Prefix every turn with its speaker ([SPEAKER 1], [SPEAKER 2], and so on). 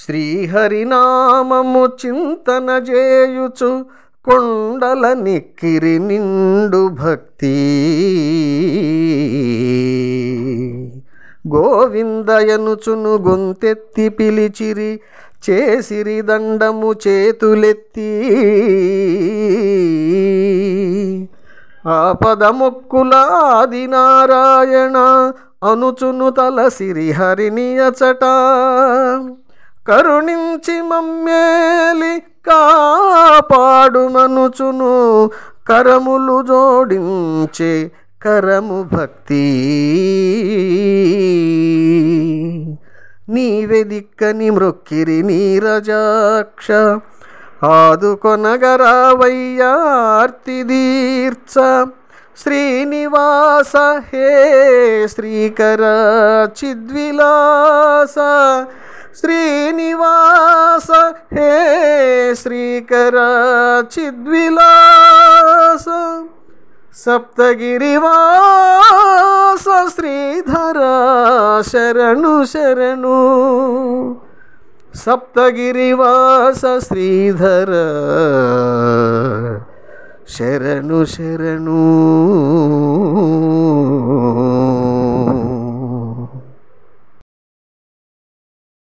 [SPEAKER 1] శ్రీహరినామము చింతన చేయుచు కొండల నిక్కిరి నిండు భక్తి గోవిందయనుచును గొంతెత్తి పిలిచిరి చేసిరి దండము చేతులెత్తి ఆపదముక్కులాది నారాయణ అనుచును తల సిరిహరిని అచట కరుణించి మమ్మేలి కాపాడుమనుచును కరములు జోడించి కరము భక్తి నీవెదిక్కని మృక్కిరి నీరజాక్ష ఆదుకొనగరావయ్యార్తిదీర్చ శ్రీనివాస హే శ్రీకర చిద్విలాస ಶ್ರೀನಿವಾಸ ಹೇ ಶ್ರೀಕರ ಚಿದ್ವಿಲಾಸ ಸಪ್ತಗಿರಿವಾಸ ಶ್ರೀಧರ ಶರಣು ಶರಣು ಸಪ್ತಗಿರಿವಾಸ ಶ್ರೀಧರ ಶರಣು ಶರಣು